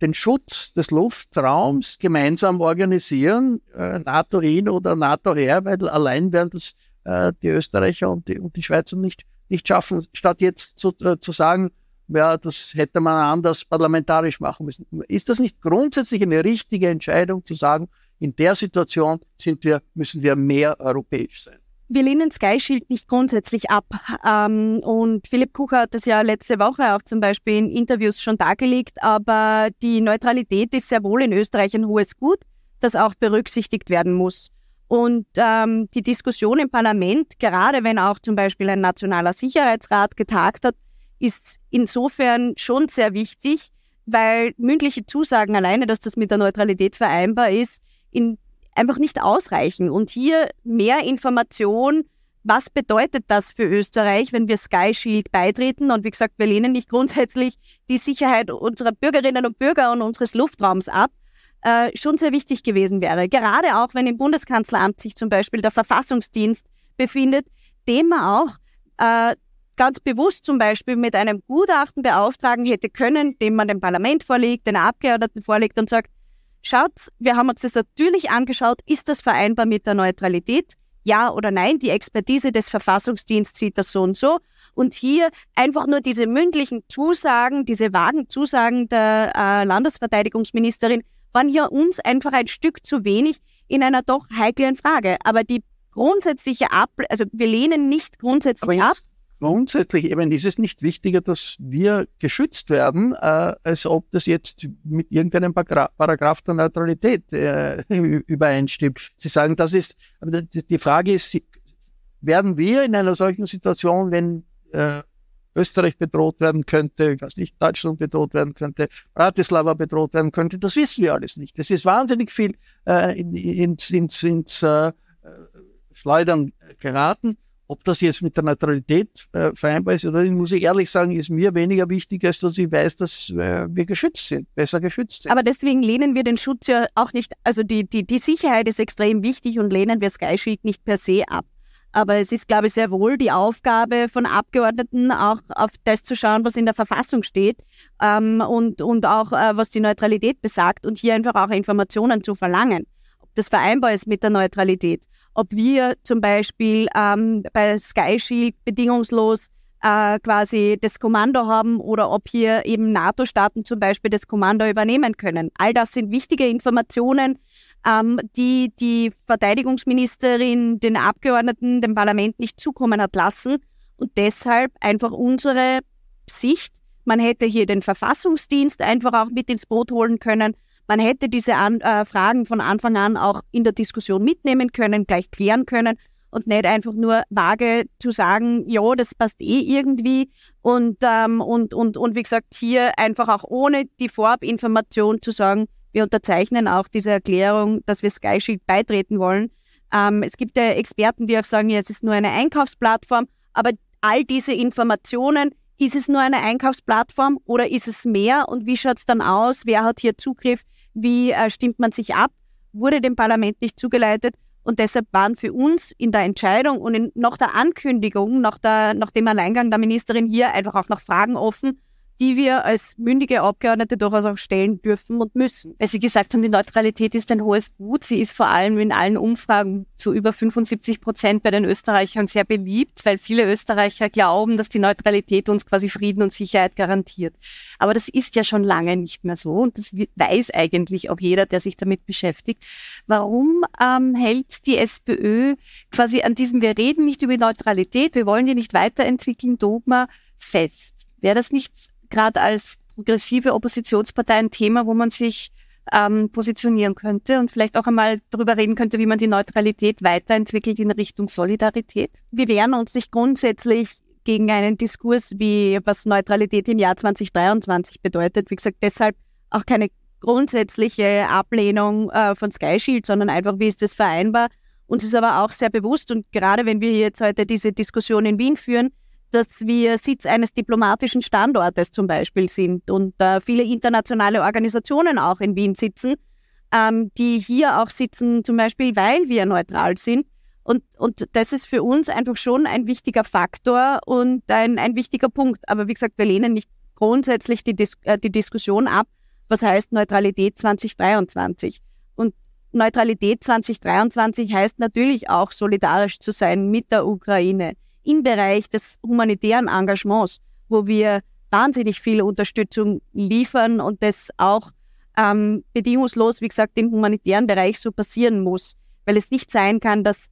den Schutz des Luftraums gemeinsam organisieren, äh, NATO hin oder NATO her, weil allein werden das äh, die Österreicher und die, und die Schweizer nicht, nicht schaffen, statt jetzt zu, äh, zu sagen, ja, das hätte man anders parlamentarisch machen müssen. Ist das nicht grundsätzlich eine richtige Entscheidung zu sagen, in der Situation sind wir, müssen wir mehr europäisch sein. Wir lehnen Sky Shield nicht grundsätzlich ab. Ähm, und Philipp Kucher hat das ja letzte Woche auch zum Beispiel in Interviews schon dargelegt. Aber die Neutralität ist sehr wohl in Österreich ein hohes Gut, das auch berücksichtigt werden muss. Und ähm, die Diskussion im Parlament, gerade wenn auch zum Beispiel ein nationaler Sicherheitsrat getagt hat, ist insofern schon sehr wichtig, weil mündliche Zusagen alleine, dass das mit der Neutralität vereinbar ist, in, einfach nicht ausreichen. Und hier mehr Information, was bedeutet das für Österreich, wenn wir Sky Shield beitreten? Und wie gesagt, wir lehnen nicht grundsätzlich die Sicherheit unserer Bürgerinnen und Bürger und unseres Luftraums ab. Äh, schon sehr wichtig gewesen wäre. Gerade auch, wenn im Bundeskanzleramt sich zum Beispiel der Verfassungsdienst befindet, den man auch äh, ganz bewusst zum Beispiel mit einem Gutachten beauftragen hätte können, dem man dem Parlament vorlegt, den Abgeordneten vorlegt und sagt, Schaut, wir haben uns das natürlich angeschaut, ist das vereinbar mit der Neutralität? Ja oder nein, die Expertise des Verfassungsdienstes sieht das so und so. Und hier einfach nur diese mündlichen Zusagen, diese vagen Zusagen der äh, Landesverteidigungsministerin waren hier uns einfach ein Stück zu wenig in einer doch heiklen Frage. Aber die grundsätzliche Ab, also wir lehnen nicht grundsätzlich ab, grundsätzlich eben ist es nicht wichtiger, dass wir geschützt werden, äh, als ob das jetzt mit irgendeinem Paragra Paragraph der Neutralität äh, übereinstimmt. Sie sagen, das ist, die Frage ist, werden wir in einer solchen Situation, wenn äh, Österreich bedroht werden könnte, ich weiß nicht, Deutschland bedroht werden könnte, Bratislava bedroht werden könnte, das wissen wir alles nicht. Das ist wahnsinnig viel äh, ins, ins, ins äh, äh Schleudern geraten. Ob das jetzt mit der Neutralität äh, vereinbar ist oder nicht, muss ich ehrlich sagen, ist mir weniger wichtig, als dass ich weiß, dass äh, wir geschützt sind, besser geschützt sind. Aber deswegen lehnen wir den Schutz ja auch nicht, also die, die, die Sicherheit ist extrem wichtig und lehnen wir Sky Shield nicht per se ab. Aber es ist, glaube ich, sehr wohl die Aufgabe von Abgeordneten, auch auf das zu schauen, was in der Verfassung steht ähm, und, und auch äh, was die Neutralität besagt und hier einfach auch Informationen zu verlangen das vereinbar ist mit der Neutralität. Ob wir zum Beispiel ähm, bei Sky Shield bedingungslos äh, quasi das Kommando haben oder ob hier eben NATO-Staaten zum Beispiel das Kommando übernehmen können. All das sind wichtige Informationen, ähm, die die Verteidigungsministerin den Abgeordneten, dem Parlament nicht zukommen hat lassen. Und deshalb einfach unsere Sicht, man hätte hier den Verfassungsdienst einfach auch mit ins Boot holen können man hätte diese an äh, Fragen von Anfang an auch in der Diskussion mitnehmen können, gleich klären können und nicht einfach nur vage zu sagen, ja, das passt eh irgendwie und, ähm, und, und, und wie gesagt, hier einfach auch ohne die Vorabinformation zu sagen, wir unterzeichnen auch diese Erklärung, dass wir SkyShield beitreten wollen. Ähm, es gibt ja Experten, die auch sagen, ja, es ist nur eine Einkaufsplattform, aber all diese Informationen, ist es nur eine Einkaufsplattform oder ist es mehr und wie schaut es dann aus? Wer hat hier Zugriff? wie äh, stimmt man sich ab, wurde dem Parlament nicht zugeleitet. Und deshalb waren für uns in der Entscheidung und in, nach der Ankündigung, nach, der, nach dem Alleingang der Ministerin hier einfach auch noch Fragen offen, die wir als mündige Abgeordnete durchaus auch stellen dürfen und müssen. Weil Sie gesagt haben, die Neutralität ist ein hohes Gut. Sie ist vor allem in allen Umfragen zu über 75 Prozent bei den Österreichern sehr beliebt, weil viele Österreicher glauben, dass die Neutralität uns quasi Frieden und Sicherheit garantiert. Aber das ist ja schon lange nicht mehr so und das weiß eigentlich auch jeder, der sich damit beschäftigt. Warum ähm, hält die SPÖ quasi an diesem, wir reden nicht über Neutralität, wir wollen die nicht weiterentwickeln, Dogma fest? Wäre das nicht gerade als progressive Oppositionspartei ein Thema, wo man sich ähm, positionieren könnte und vielleicht auch einmal darüber reden könnte, wie man die Neutralität weiterentwickelt in Richtung Solidarität? Wir wehren uns nicht grundsätzlich gegen einen Diskurs, wie was Neutralität im Jahr 2023 bedeutet. Wie gesagt, deshalb auch keine grundsätzliche Ablehnung äh, von Sky Shield, sondern einfach, wie ist das vereinbar? Uns ist aber auch sehr bewusst und gerade wenn wir jetzt heute diese Diskussion in Wien führen, dass wir Sitz eines diplomatischen Standortes zum Beispiel sind und äh, viele internationale Organisationen auch in Wien sitzen, ähm, die hier auch sitzen, zum Beispiel weil wir neutral sind. Und, und das ist für uns einfach schon ein wichtiger Faktor und ein, ein wichtiger Punkt. Aber wie gesagt, wir lehnen nicht grundsätzlich die, Dis äh, die Diskussion ab, was heißt Neutralität 2023. Und Neutralität 2023 heißt natürlich auch solidarisch zu sein mit der Ukraine im Bereich des humanitären Engagements, wo wir wahnsinnig viel Unterstützung liefern und das auch ähm, bedingungslos, wie gesagt, im humanitären Bereich so passieren muss, weil es nicht sein kann, dass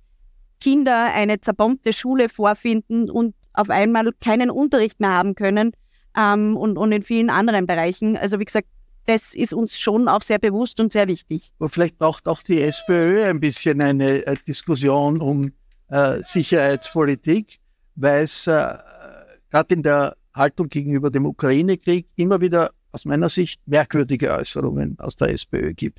Kinder eine zerbombte Schule vorfinden und auf einmal keinen Unterricht mehr haben können ähm, und, und in vielen anderen Bereichen. Also wie gesagt, das ist uns schon auch sehr bewusst und sehr wichtig. Und vielleicht braucht auch die SPÖ ein bisschen eine äh, Diskussion um äh, Sicherheitspolitik weil es äh, gerade in der Haltung gegenüber dem Ukraine-Krieg immer wieder aus meiner Sicht merkwürdige Äußerungen aus der SPÖ gibt,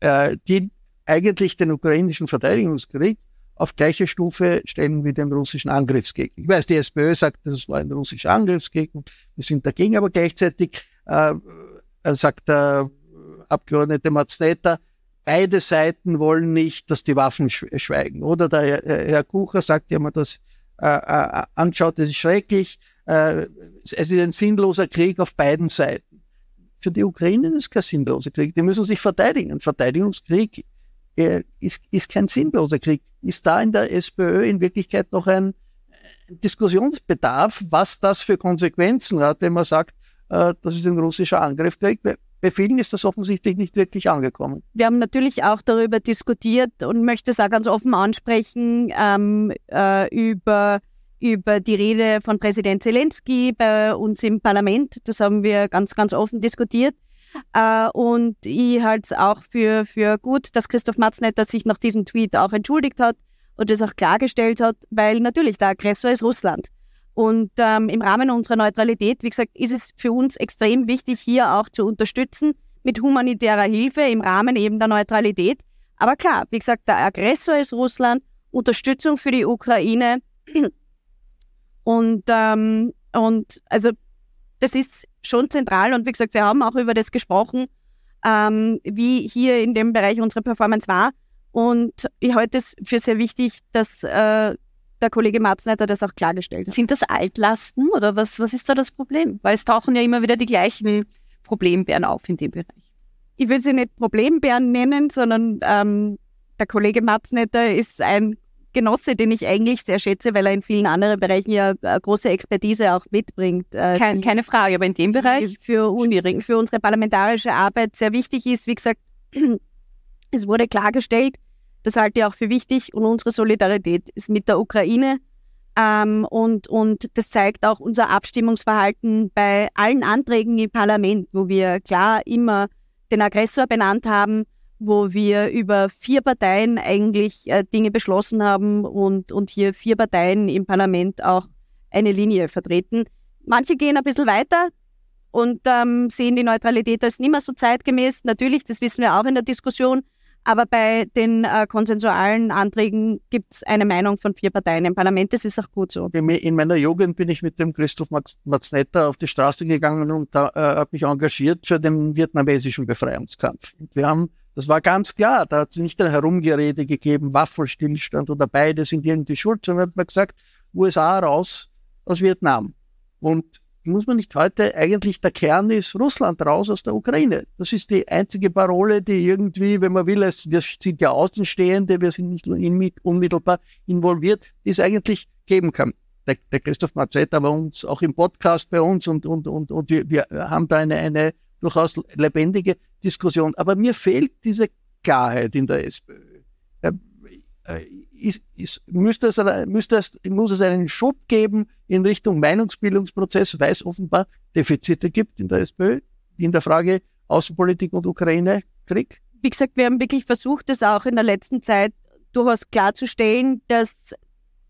äh, die eigentlich den ukrainischen Verteidigungskrieg auf gleiche Stufe stellen wie den russischen Angriffskrieg. Ich weiß, die SPÖ sagt, das war ein russischer Angriffskrieg, wir sind dagegen, aber gleichzeitig äh, äh sagt der Abgeordnete Matznetter, beide Seiten wollen nicht, dass die Waffen schweigen. Oder der äh, Herr Kucher sagt ja immer, dass äh, äh, anschaut, das ist schrecklich. Äh, es ist ein sinnloser Krieg auf beiden Seiten. Für die Ukraine ist es kein sinnloser Krieg. Die müssen sich verteidigen. Ein Verteidigungskrieg äh, ist, ist kein sinnloser Krieg. Ist da in der SPÖ in Wirklichkeit noch ein Diskussionsbedarf, was das für Konsequenzen hat, wenn man sagt, äh, das ist ein russischer Angriffskrieg, bei vielen ist das offensichtlich nicht wirklich angekommen. Wir haben natürlich auch darüber diskutiert und möchte es auch ganz offen ansprechen ähm, äh, über, über die Rede von Präsident Zelensky bei uns im Parlament. Das haben wir ganz, ganz offen diskutiert. Äh, und ich halte es auch für, für gut, dass Christoph Matznetter sich nach diesem Tweet auch entschuldigt hat und das auch klargestellt hat, weil natürlich der Aggressor ist Russland. Und ähm, im Rahmen unserer Neutralität, wie gesagt, ist es für uns extrem wichtig, hier auch zu unterstützen mit humanitärer Hilfe im Rahmen eben der Neutralität. Aber klar, wie gesagt, der Aggressor ist Russland, Unterstützung für die Ukraine. Und, ähm, und also das ist schon zentral. Und wie gesagt, wir haben auch über das gesprochen, ähm, wie hier in dem Bereich unsere Performance war. Und ich halte es für sehr wichtig, dass äh, der Kollege Matzen hat das auch klargestellt. Sind das Altlasten oder was, was ist da das Problem? Weil es tauchen ja immer wieder die gleichen Problembären auf in dem Bereich. Ich will sie nicht Problembären nennen, sondern ähm, der Kollege Matznetter ist ein Genosse, den ich eigentlich sehr schätze, weil er in vielen anderen Bereichen ja äh, große Expertise auch mitbringt. Äh, keine, keine Frage, aber in dem Bereich für, uns, für unsere parlamentarische Arbeit sehr wichtig ist. Wie gesagt, es wurde klargestellt, das halte ich auch für wichtig und unsere Solidarität ist mit der Ukraine. Ähm, und, und das zeigt auch unser Abstimmungsverhalten bei allen Anträgen im Parlament, wo wir klar immer den Aggressor benannt haben, wo wir über vier Parteien eigentlich äh, Dinge beschlossen haben und, und hier vier Parteien im Parlament auch eine Linie vertreten. Manche gehen ein bisschen weiter und ähm, sehen die Neutralität als nicht mehr so zeitgemäß. Natürlich, das wissen wir auch in der Diskussion. Aber bei den äh, konsensualen Anträgen gibt es eine Meinung von vier Parteien im Parlament. Das ist auch gut so. In meiner Jugend bin ich mit dem Christoph Max Matznetter auf die Straße gegangen und äh, habe mich engagiert für den vietnamesischen Befreiungskampf. Und wir haben, das war ganz klar, da hat es nicht ein Herumgerede gegeben, Waffelstillstand oder beide sind irgendwie schuld, sondern hat man gesagt, USA raus aus Vietnam. Und muss man nicht heute eigentlich der Kern ist Russland raus aus der Ukraine. Das ist die einzige Parole, die irgendwie, wenn man will, es, wir sind ja Außenstehende, wir sind nicht unmittelbar involviert, die es eigentlich geben kann. Der, der Christoph Marzetta war uns auch im Podcast bei uns und, und, und, und wir, wir haben da eine, eine durchaus lebendige Diskussion. Aber mir fehlt diese Klarheit in der SPÖ. Äh, ist, ist, müsste es, müsste es, muss es einen Schub geben in Richtung Meinungsbildungsprozess, weil es offenbar Defizite gibt in der SPÖ in der Frage Außenpolitik und Ukraine-Krieg? Wie gesagt, wir haben wirklich versucht, das auch in der letzten Zeit durchaus klarzustellen, dass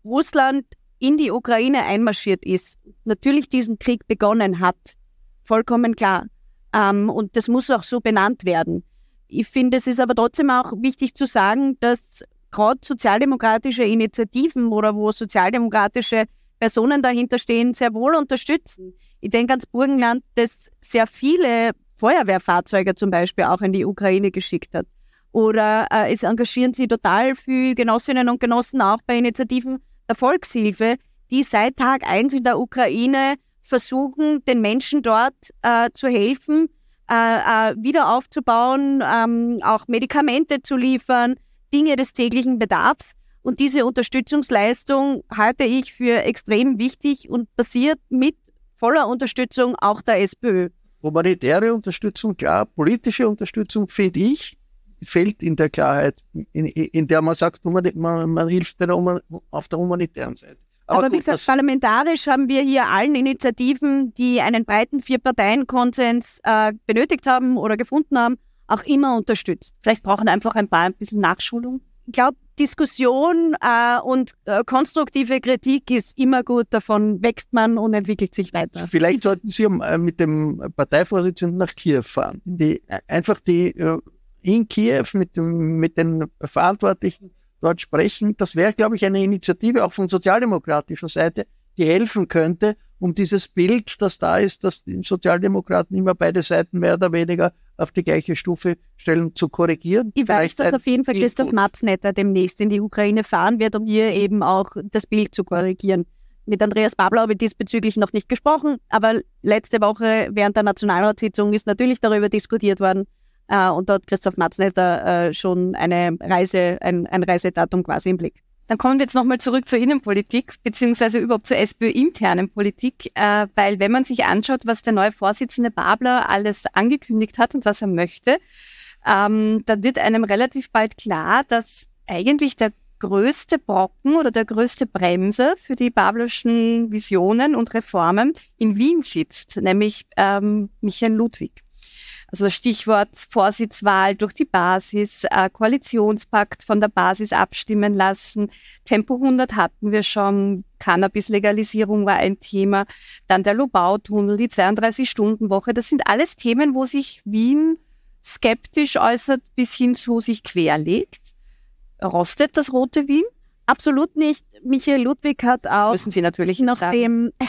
Russland in die Ukraine einmarschiert ist, natürlich diesen Krieg begonnen hat. Vollkommen klar. Ähm, und das muss auch so benannt werden. Ich finde, es ist aber trotzdem auch wichtig zu sagen, dass gerade sozialdemokratische Initiativen oder wo sozialdemokratische Personen dahinter stehen, sehr wohl unterstützen. Ich denke ans Burgenland, das sehr viele Feuerwehrfahrzeuge zum Beispiel auch in die Ukraine geschickt hat. Oder äh, es engagieren sich total viele Genossinnen und Genossen auch bei Initiativen der Volkshilfe, die seit Tag 1 in der Ukraine versuchen, den Menschen dort äh, zu helfen, äh, äh wieder aufzubauen, ähm, auch Medikamente zu liefern, Dinge des täglichen Bedarfs. Und diese Unterstützungsleistung halte ich für extrem wichtig und passiert mit voller Unterstützung auch der SPÖ. Humanitäre Unterstützung, klar. Politische Unterstützung, finde ich, fehlt in der Klarheit, in, in der man sagt, man, man hilft der, auf der humanitären Seite. Aber, Aber wie gesagt, parlamentarisch haben wir hier allen Initiativen, die einen breiten Vier-Parteien-Konsens äh, benötigt haben oder gefunden haben, auch immer unterstützt. Vielleicht brauchen einfach ein paar ein bisschen Nachschulung. Ich glaube, Diskussion äh, und äh, konstruktive Kritik ist immer gut. Davon wächst man und entwickelt sich weiter. Vielleicht sollten Sie äh, mit dem Parteivorsitzenden nach Kiew fahren. Die, äh, einfach die äh, in Kiew mit, dem, mit den Verantwortlichen dort sprechen. Das wäre, glaube ich, eine Initiative auch von sozialdemokratischer Seite, die helfen könnte, um dieses Bild, das da ist, dass die Sozialdemokraten immer beide Seiten mehr oder weniger auf die gleiche Stufe stellen, zu korrigieren. Ich weiß, dass auf jeden Fall Christoph Matznetter demnächst in die Ukraine fahren wird, um hier eben auch das Bild zu korrigieren. Mit Andreas Babler habe ich diesbezüglich noch nicht gesprochen, aber letzte Woche während der Nationalratssitzung ist natürlich darüber diskutiert worden äh, und dort hat Christoph Matznetter äh, schon eine Reise, ein, ein Reisedatum quasi im Blick. Dann kommen wir jetzt nochmal zurück zur Innenpolitik, beziehungsweise überhaupt zur SPÖ-internen Politik, äh, weil wenn man sich anschaut, was der neue Vorsitzende Babler alles angekündigt hat und was er möchte, ähm, dann wird einem relativ bald klar, dass eigentlich der größte Brocken oder der größte Bremse für die bablerschen Visionen und Reformen in Wien sitzt, nämlich ähm, Michael Ludwig. Also Stichwort Vorsitzwahl durch die Basis, äh, Koalitionspakt von der Basis abstimmen lassen. Tempo 100 hatten wir schon, Cannabis-Legalisierung war ein Thema, dann der Lobautunnel, die 32-Stunden-Woche. Das sind alles Themen, wo sich Wien skeptisch äußert bis hin zu sich querlegt. Rostet das rote Wien? Absolut nicht. Michael Ludwig hat auch. Das müssen Sie natürlich nach sagen.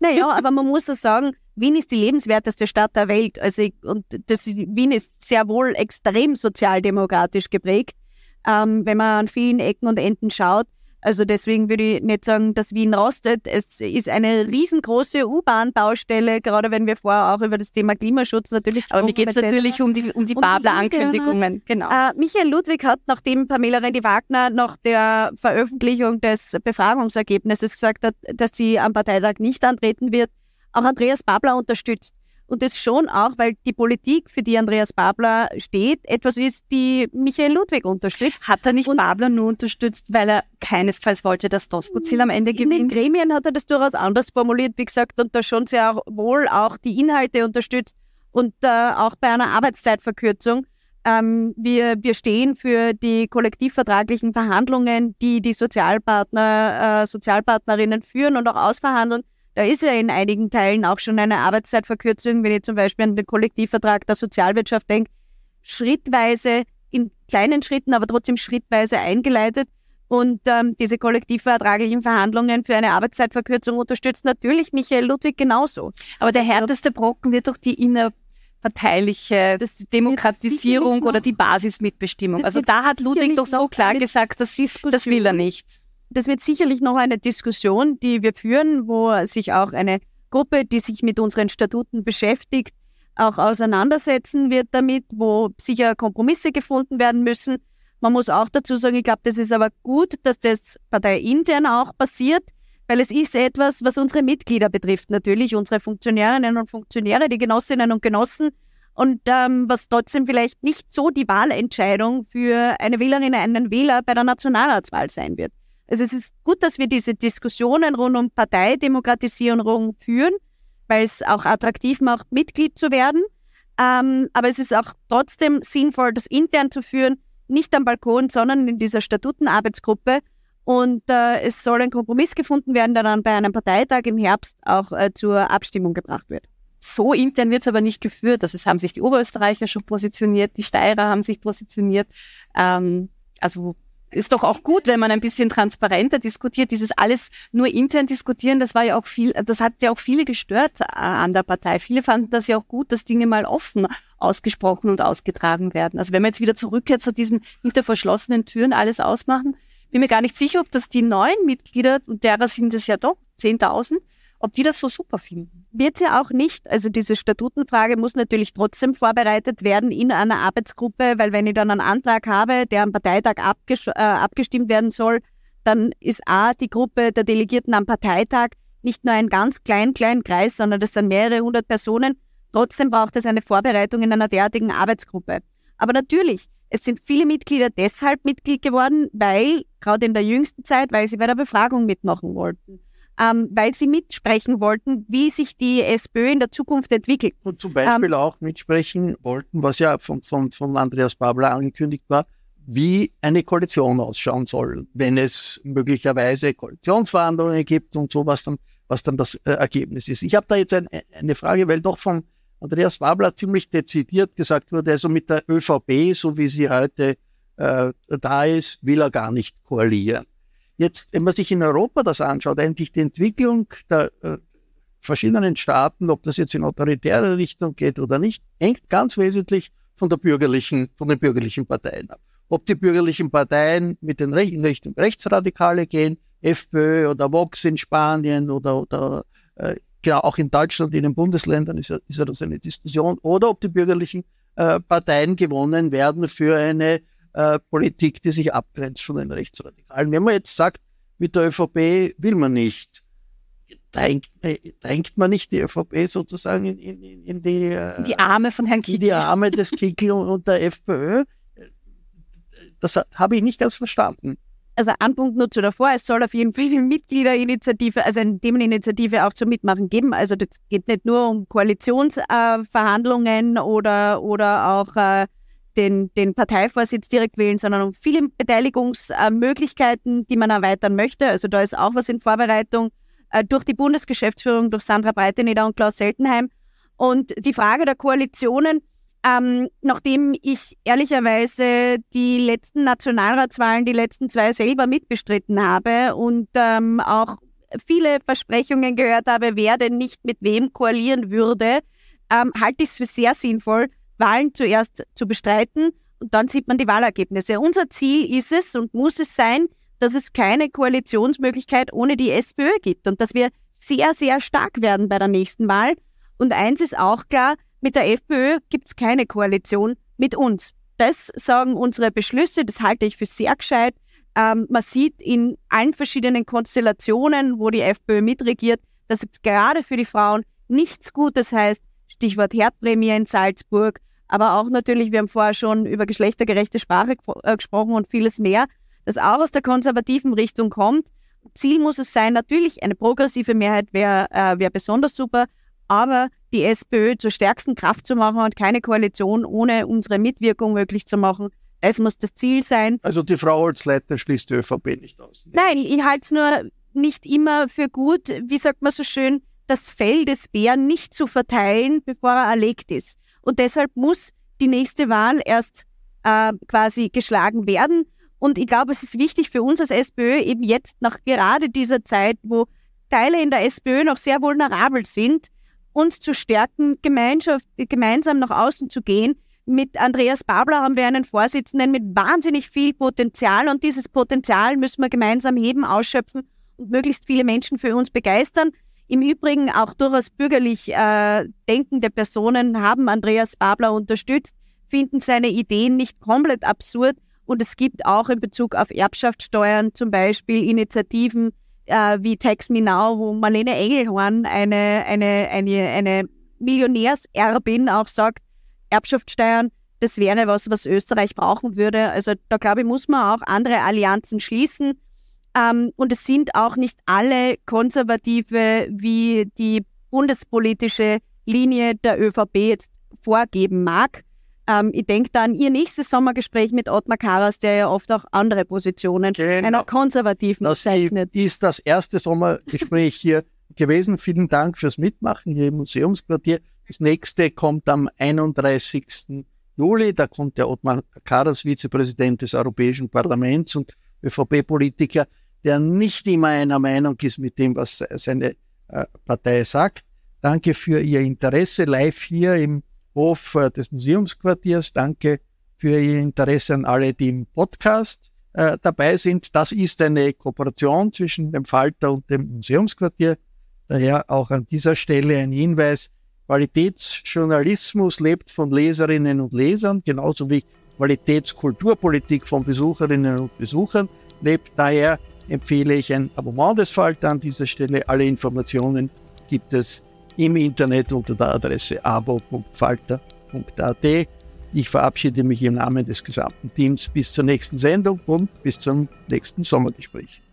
Naja, aber man muss auch sagen, Wien ist die lebenswerteste Stadt der Welt. Also ich, und das, Wien ist sehr wohl extrem sozialdemokratisch geprägt, ähm, wenn man an vielen Ecken und Enden schaut. Also deswegen würde ich nicht sagen, dass Wien rostet. Es ist eine riesengroße U-Bahn-Baustelle, gerade wenn wir vorher auch über das Thema Klimaschutz natürlich Aber mir geht es natürlich um die, um die Babler-Ankündigungen. Genau. Äh, Michael Ludwig hat, nachdem Pamela Rendi-Wagner nach der Veröffentlichung des Befragungsergebnisses gesagt hat, dass sie am Parteitag nicht antreten wird, auch Andreas Babler unterstützt und das schon auch, weil die Politik, für die Andreas Babler steht, etwas ist, die Michael Ludwig unterstützt. Hat er nicht und Babler nur unterstützt, weil er keinesfalls wollte, dass Doskozil am Ende gewinnt? In den Gremien hat er das durchaus anders formuliert, wie gesagt, und da schon sehr wohl auch die Inhalte unterstützt und äh, auch bei einer Arbeitszeitverkürzung. Ähm, wir, wir stehen für die kollektivvertraglichen Verhandlungen, die die Sozialpartner, äh, Sozialpartnerinnen führen und auch ausverhandeln. Da ist ja in einigen Teilen auch schon eine Arbeitszeitverkürzung, wenn ich zum Beispiel an den Kollektivvertrag der Sozialwirtschaft denke, schrittweise, in kleinen Schritten, aber trotzdem schrittweise eingeleitet. Und ähm, diese kollektivvertraglichen Verhandlungen für eine Arbeitszeitverkürzung unterstützt natürlich Michael Ludwig genauso. Aber der also härteste Brocken wird doch die innerparteiliche parteiliche Demokratisierung oder die Basismitbestimmung. also da hat Ludwig doch so klar gesagt, das, ist, das will er nicht das wird sicherlich noch eine Diskussion, die wir führen, wo sich auch eine Gruppe, die sich mit unseren Statuten beschäftigt, auch auseinandersetzen wird damit, wo sicher Kompromisse gefunden werden müssen. Man muss auch dazu sagen, ich glaube, das ist aber gut, dass das parteiintern auch passiert, weil es ist etwas, was unsere Mitglieder betrifft, natürlich unsere Funktionärinnen und Funktionäre, die Genossinnen und Genossen und ähm, was trotzdem vielleicht nicht so die Wahlentscheidung für eine Wählerin, einen Wähler bei der Nationalratswahl sein wird. Also es ist gut, dass wir diese Diskussionen rund um Parteidemokratisierung führen, weil es auch attraktiv macht, Mitglied zu werden. Ähm, aber es ist auch trotzdem sinnvoll, das intern zu führen, nicht am Balkon, sondern in dieser Statutenarbeitsgruppe. Und äh, es soll ein Kompromiss gefunden werden, der dann bei einem Parteitag im Herbst auch äh, zur Abstimmung gebracht wird. So intern wird es aber nicht geführt. Also es haben sich die Oberösterreicher schon positioniert, die Steirer haben sich positioniert. Ähm, also ist doch auch gut, wenn man ein bisschen transparenter diskutiert. Dieses alles nur intern diskutieren, das war ja auch viel, das hat ja auch viele gestört äh, an der Partei. Viele fanden das ja auch gut, dass Dinge mal offen ausgesprochen und ausgetragen werden. Also wenn man jetzt wieder zurückkehrt zu diesen hinter verschlossenen Türen alles ausmachen, bin mir gar nicht sicher, ob das die neuen Mitglieder, und derer sind es ja doch 10.000, ob die das so super finden. Wird ja auch nicht. Also diese Statutenfrage muss natürlich trotzdem vorbereitet werden in einer Arbeitsgruppe, weil wenn ich dann einen Antrag habe, der am Parteitag äh, abgestimmt werden soll, dann ist A, die Gruppe der Delegierten am Parteitag nicht nur ein ganz klein, klein Kreis, sondern das sind mehrere hundert Personen. Trotzdem braucht es eine Vorbereitung in einer derartigen Arbeitsgruppe. Aber natürlich, es sind viele Mitglieder deshalb Mitglied geworden, weil, gerade in der jüngsten Zeit, weil sie bei der Befragung mitmachen wollten ähm, weil sie mitsprechen wollten, wie sich die SPÖ in der Zukunft entwickelt. Und zum Beispiel ähm, auch mitsprechen wollten, was ja von, von, von Andreas Babler angekündigt war, wie eine Koalition ausschauen soll, wenn es möglicherweise Koalitionsverhandlungen gibt und so, was dann, was dann das äh, Ergebnis ist. Ich habe da jetzt ein, eine Frage, weil doch von Andreas Wabler ziemlich dezidiert gesagt wurde, also mit der ÖVP, so wie sie heute äh, da ist, will er gar nicht koalieren. Jetzt, wenn man sich in Europa das anschaut, eigentlich die Entwicklung der äh, verschiedenen Staaten, ob das jetzt in autoritäre Richtung geht oder nicht, hängt ganz wesentlich von, der bürgerlichen, von den bürgerlichen Parteien ab. Ob die bürgerlichen Parteien mit den Re in Richtung Rechtsradikale gehen, FPÖ oder Vox in Spanien oder, oder äh, genau auch in Deutschland, in den Bundesländern ist ja, ist ja das eine Diskussion, oder ob die bürgerlichen äh, Parteien gewonnen werden für eine äh, Politik, die sich abgrenzt von den Rechtsradikalen. Wenn man jetzt sagt, mit der ÖVP will man nicht, drängt, drängt man nicht die ÖVP sozusagen in, in, in die, äh, die, Arme von Herrn Kickl. die Arme des Kickl und der FPÖ? Das habe ich nicht ganz verstanden also ein Punkt nur zu davor, es soll auf jeden Fall eine Mitgliederinitiative, also eine Themeninitiative auch zum Mitmachen geben. Also das geht nicht nur um Koalitionsverhandlungen äh, oder, oder auch äh, den, den Parteivorsitz direkt wählen, sondern um viele Beteiligungsmöglichkeiten, die man erweitern möchte. Also da ist auch was in Vorbereitung äh, durch die Bundesgeschäftsführung, durch Sandra Breiteneder und Klaus Seltenheim. Und die Frage der Koalitionen, ähm, nachdem ich ehrlicherweise die letzten Nationalratswahlen, die letzten zwei selber mitbestritten habe und ähm, auch viele Versprechungen gehört habe, wer denn nicht mit wem koalieren würde, ähm, halte ich es für sehr sinnvoll, Wahlen zuerst zu bestreiten und dann sieht man die Wahlergebnisse. Unser Ziel ist es und muss es sein, dass es keine Koalitionsmöglichkeit ohne die SPÖ gibt und dass wir sehr, sehr stark werden bei der nächsten Wahl. Und eins ist auch klar, mit der FPÖ gibt es keine Koalition mit uns. Das sagen unsere Beschlüsse, das halte ich für sehr gescheit. Ähm, man sieht in allen verschiedenen Konstellationen, wo die FPÖ mitregiert, dass es gerade für die Frauen nichts Gutes heißt. Stichwort Herdprämie in Salzburg, aber auch natürlich, wir haben vorher schon über geschlechtergerechte Sprache äh, gesprochen und vieles mehr, das auch aus der konservativen Richtung kommt. Ziel muss es sein, natürlich eine progressive Mehrheit wäre äh, wär besonders super, aber die SPÖ zur stärksten Kraft zu machen und keine Koalition ohne unsere Mitwirkung möglich zu machen, das muss das Ziel sein. Also die Frau als Leiter schließt die ÖVP nicht aus. Nicht? Nein, ich halte es nur nicht immer für gut, wie sagt man so schön, das Fell des Bären nicht zu verteilen, bevor er erlegt ist. Und deshalb muss die nächste Wahl erst äh, quasi geschlagen werden. Und ich glaube, es ist wichtig für uns als SPÖ eben jetzt nach gerade dieser Zeit, wo Teile in der SPÖ noch sehr vulnerabel sind, uns zu stärken, Gemeinschaft, gemeinsam nach außen zu gehen. Mit Andreas Babler haben wir einen Vorsitzenden mit wahnsinnig viel Potenzial und dieses Potenzial müssen wir gemeinsam heben, ausschöpfen und möglichst viele Menschen für uns begeistern. Im Übrigen auch durchaus bürgerlich äh, denkende Personen haben Andreas Babler unterstützt, finden seine Ideen nicht komplett absurd und es gibt auch in Bezug auf Erbschaftssteuern zum Beispiel Initiativen äh, wie Tax Me Now, wo Marlene Engelhorn, eine, eine, eine, eine Millionärserbin, auch sagt, Erbschaftssteuern, das wäre was, was Österreich brauchen würde. Also da glaube ich, muss man auch andere Allianzen schließen. Ähm, und es sind auch nicht alle Konservative, wie die bundespolitische Linie der ÖVP jetzt vorgeben mag. Ähm, ich denke da an ihr nächstes Sommergespräch mit Ottmar Karas, der ja oft auch andere Positionen genau. einer Konservativen das zeichnet. ist das erste Sommergespräch hier gewesen. Vielen Dank fürs Mitmachen hier im Museumsquartier. Das nächste kommt am 31. Juli. Da kommt der Ottmar Karas, Vizepräsident des Europäischen Parlaments und ÖVP-Politiker, der nicht immer einer Meinung ist mit dem, was seine äh, Partei sagt. Danke für Ihr Interesse live hier im Hof äh, des Museumsquartiers. Danke für Ihr Interesse an alle, die im Podcast äh, dabei sind. Das ist eine Kooperation zwischen dem Falter und dem Museumsquartier. Daher auch an dieser Stelle ein Hinweis. Qualitätsjournalismus lebt von Leserinnen und Lesern, genauso wie Qualitätskulturpolitik von Besucherinnen und Besuchern lebt. Daher empfehle ich ein Abonnement des Falter an dieser Stelle. Alle Informationen gibt es im Internet unter der Adresse abo.falter.at. Ich verabschiede mich im Namen des gesamten Teams bis zur nächsten Sendung und bis zum nächsten Sommergespräch.